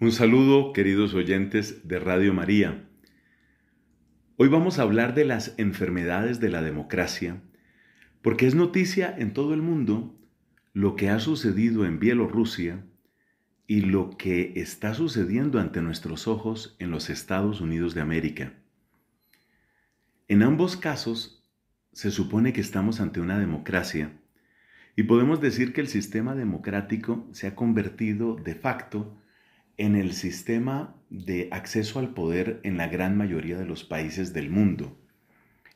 Un saludo, queridos oyentes de Radio María. Hoy vamos a hablar de las enfermedades de la democracia, porque es noticia en todo el mundo lo que ha sucedido en Bielorrusia y lo que está sucediendo ante nuestros ojos en los Estados Unidos de América. En ambos casos, se supone que estamos ante una democracia y podemos decir que el sistema democrático se ha convertido de facto en el sistema de acceso al poder en la gran mayoría de los países del mundo.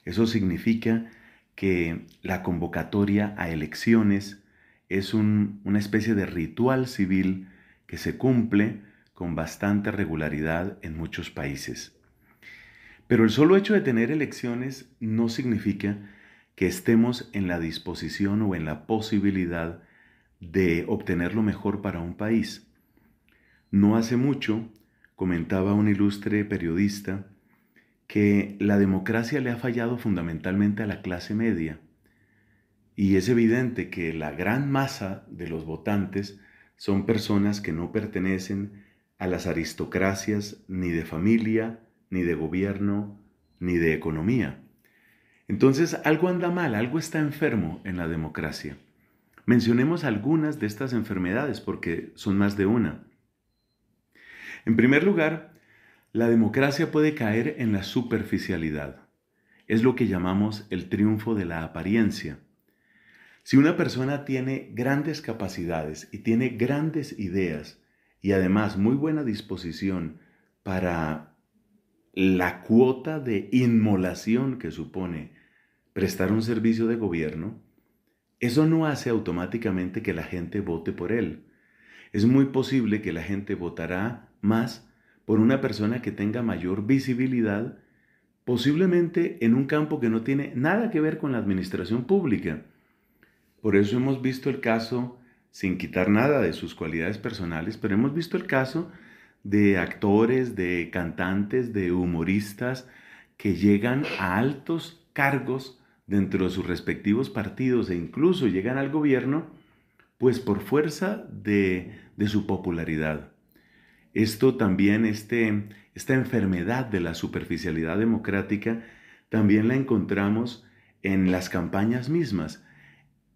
Eso significa que la convocatoria a elecciones es una especie de ritual civil que se cumple con bastante regularidad en muchos países. Pero el solo hecho de tener elecciones no significa que estemos en la disposición o en la posibilidad de obtener lo mejor para un país. No hace mucho comentaba un ilustre periodista que la democracia le ha fallado fundamentalmente a la clase media y es evidente que la gran masa de los votantes son personas que no pertenecen a las aristocracias ni de familia, ni de gobierno, ni de economía. Entonces algo anda mal, algo está enfermo en la democracia. Mencionemos algunas de estas enfermedades porque son más de una. En primer lugar, la democracia puede caer en la superficialidad. Es lo que llamamos el triunfo de la apariencia. Si una persona tiene grandes capacidades y tiene grandes ideas y además muy buena disposición para la cuota de inmolación que supone prestar un servicio de gobierno, eso no hace automáticamente que la gente vote por él es muy posible que la gente votará más por una persona que tenga mayor visibilidad, posiblemente en un campo que no tiene nada que ver con la administración pública. Por eso hemos visto el caso, sin quitar nada de sus cualidades personales, pero hemos visto el caso de actores, de cantantes, de humoristas que llegan a altos cargos dentro de sus respectivos partidos e incluso llegan al gobierno pues por fuerza de, de su popularidad. Esto también, este, esta enfermedad de la superficialidad democrática, también la encontramos en las campañas mismas.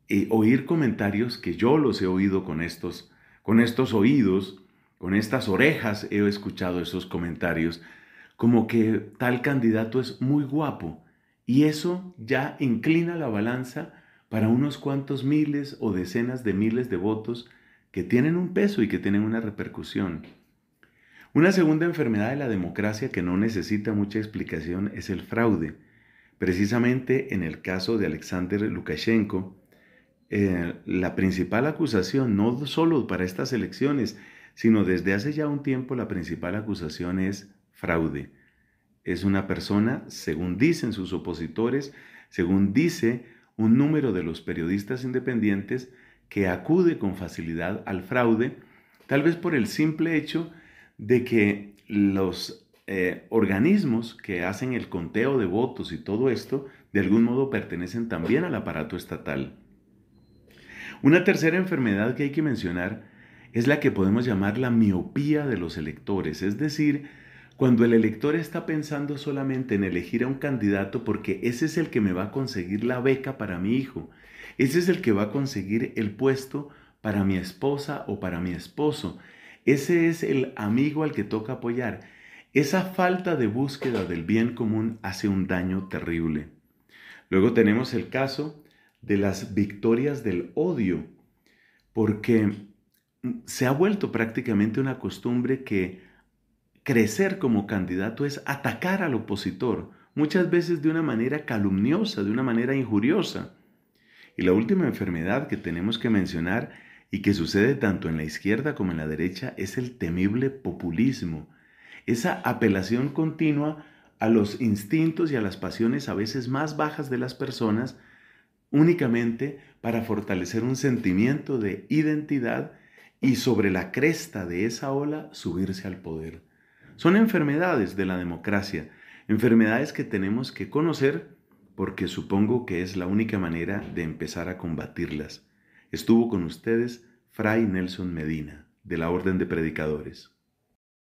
Eh, oír comentarios que yo los he oído con estos, con estos oídos, con estas orejas he escuchado esos comentarios, como que tal candidato es muy guapo y eso ya inclina la balanza para unos cuantos miles o decenas de miles de votos que tienen un peso y que tienen una repercusión. Una segunda enfermedad de la democracia que no necesita mucha explicación es el fraude. Precisamente en el caso de Alexander Lukashenko, eh, la principal acusación, no solo para estas elecciones, sino desde hace ya un tiempo la principal acusación es fraude. Es una persona, según dicen sus opositores, según dice un número de los periodistas independientes que acude con facilidad al fraude, tal vez por el simple hecho de que los eh, organismos que hacen el conteo de votos y todo esto, de algún modo pertenecen también al aparato estatal. Una tercera enfermedad que hay que mencionar es la que podemos llamar la miopía de los electores, es decir, cuando el elector está pensando solamente en elegir a un candidato porque ese es el que me va a conseguir la beca para mi hijo, ese es el que va a conseguir el puesto para mi esposa o para mi esposo, ese es el amigo al que toca apoyar, esa falta de búsqueda del bien común hace un daño terrible. Luego tenemos el caso de las victorias del odio, porque se ha vuelto prácticamente una costumbre que crecer como candidato es atacar al opositor, muchas veces de una manera calumniosa, de una manera injuriosa. Y la última enfermedad que tenemos que mencionar y que sucede tanto en la izquierda como en la derecha es el temible populismo, esa apelación continua a los instintos y a las pasiones a veces más bajas de las personas únicamente para fortalecer un sentimiento de identidad y sobre la cresta de esa ola subirse al poder. Son enfermedades de la democracia, enfermedades que tenemos que conocer porque supongo que es la única manera de empezar a combatirlas. Estuvo con ustedes Fray Nelson Medina, de la Orden de Predicadores.